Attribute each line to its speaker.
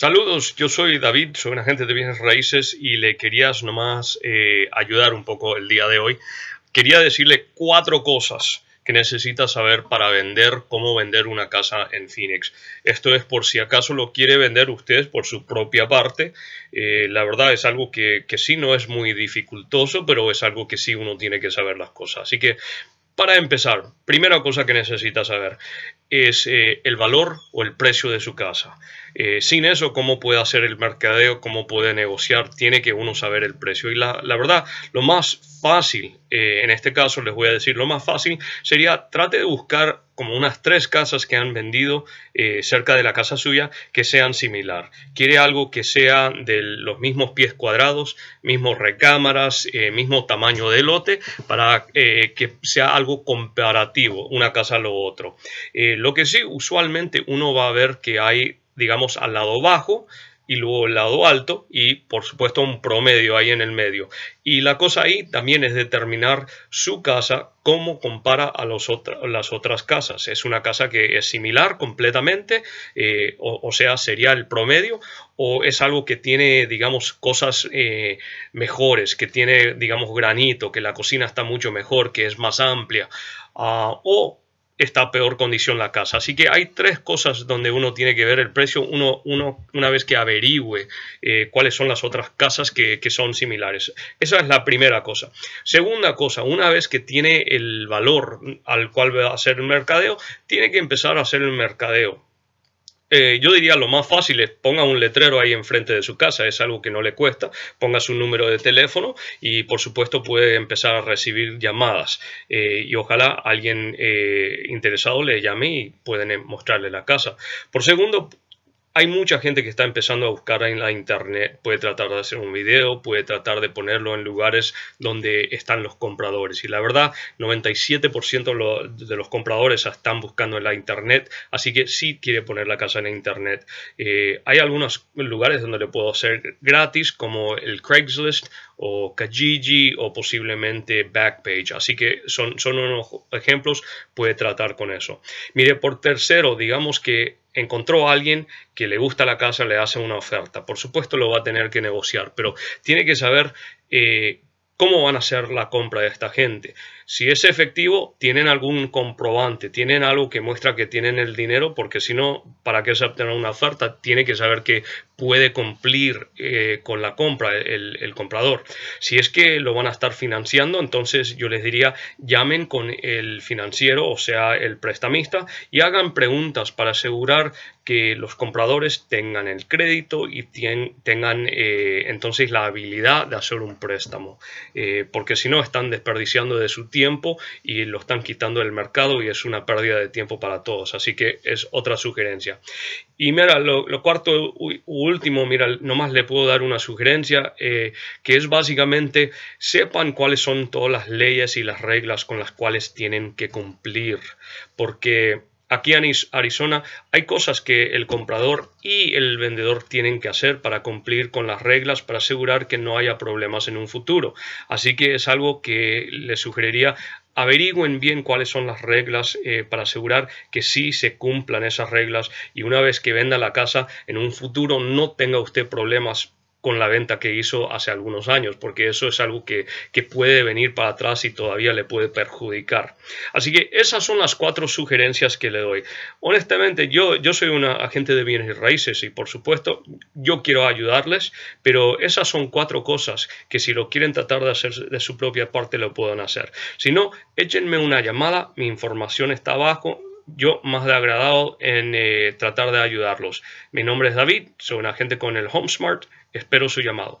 Speaker 1: Saludos, yo soy David, soy un agente de bienes raíces y le querías nomás eh, ayudar un poco el día de hoy. Quería decirle cuatro cosas que necesitas saber para vender, cómo vender una casa en Phoenix. Esto es por si acaso lo quiere vender usted por su propia parte. Eh, la verdad es algo que, que sí no es muy dificultoso, pero es algo que sí uno tiene que saber las cosas. Así que para empezar, primera cosa que necesitas saber, es eh, el valor o el precio de su casa. Eh, sin eso, ¿cómo puede hacer el mercadeo? ¿Cómo puede negociar? Tiene que uno saber el precio. Y la, verdad, lo más fácil, eh, en este caso les voy a decir, lo más fácil sería trate de buscar como unas tres casas que han vendido cerca de la casa suya que sean similar. Quiere algo que sea de los mismos pies cuadrados, mismos recámaras, mismo tamaño de lote, para que sea algo comparativo una casa a lo otro lo que sí, usualmente uno va a ver que hay, digamos, al lado bajo y luego el lado alto y por supuesto un promedio ahí en el medio. Y la cosa ahí también es determinar su casa, cómo compara a las otras casas. Es una casa que es similar completamente, eh, o, sea, sería el promedio, o es algo que tiene, digamos, cosas eh, mejores, que tiene, digamos, granito, que la cocina está mucho mejor, que es más amplia, ah, o está peor condición la casa. Así que hay tres cosas donde uno tiene que ver el precio, una vez que averigüe eh, cuáles son las otras casas que, que, son similares. Esa es la primera cosa. Segunda cosa, una vez que tiene el valor al cual va a hacer el mercadeo, tiene que empezar a hacer el mercadeo. Eh, yo diría lo más fácil es ponga un letrero ahí enfrente de su casa, es algo que no le cuesta, ponga su número de teléfono y por supuesto puede empezar a recibir llamadas eh, y ojalá alguien eh, interesado le llame y pueden mostrarle la casa. Por segundo, hay mucha gente que está empezando a buscar en la internet, puede tratar de hacer un video, puede tratar de ponerlo en lugares donde están los compradores. Y la verdad, 97% de los compradores están buscando en la internet, así que sí quiere poner la casa en internet. Eh, hay algunos lugares donde le puedo hacer gratis, como el Craigslist o Kajiji o posiblemente Backpage. Así que son, son unos ejemplos, puede tratar con eso. Mire, por tercero, digamos que encontró a alguien que le gusta la casa, le hace una oferta. Por supuesto lo va a tener que negociar, pero tiene que saber eh, ¿Cómo van a hacer la compra de esta gente? Si es efectivo, tienen algún comprobante, tienen algo que muestra que tienen el dinero, porque si no, ¿para que se obtenga una oferta? Tiene que saber que puede cumplir eh, con la compra el, comprador. Si es que lo van a estar financiando, entonces yo les diría llamen con el financiero, o sea, el prestamista, y hagan preguntas para asegurar que los compradores tengan el crédito y tengan eh, entonces la habilidad de hacer un préstamo. Eh, porque si no están desperdiciando de su tiempo y lo están quitando del mercado y es una pérdida de tiempo para todos. Así que es otra sugerencia. Y mira, lo, cuarto u, último, mira, nomás le puedo dar una sugerencia eh, que es básicamente sepan cuáles son todas las leyes y las reglas con las cuales tienen que cumplir, porque aquí en Arizona hay cosas que el comprador y el vendedor tienen que hacer para cumplir con las reglas, para asegurar que no haya problemas en un futuro. Así que es algo que les sugeriría averigüen bien cuáles son las reglas eh, para asegurar que sí se cumplan esas reglas y una vez que venda la casa en un futuro no tenga usted problemas con la venta que hizo hace algunos años, porque eso es algo que, que, puede venir para atrás y todavía le puede perjudicar. Así que esas son las cuatro sugerencias que le doy. Honestamente, yo, yo soy un agente de bienes y raíces y por supuesto yo quiero ayudarles, pero esas son cuatro cosas que si lo quieren tratar de hacer de su propia parte lo pueden hacer. Si no, échenme una llamada, mi información está abajo, yo más de agradado en eh, tratar de ayudarlos. Mi nombre es David, soy un agente con el HomeSmart, espero su llamado.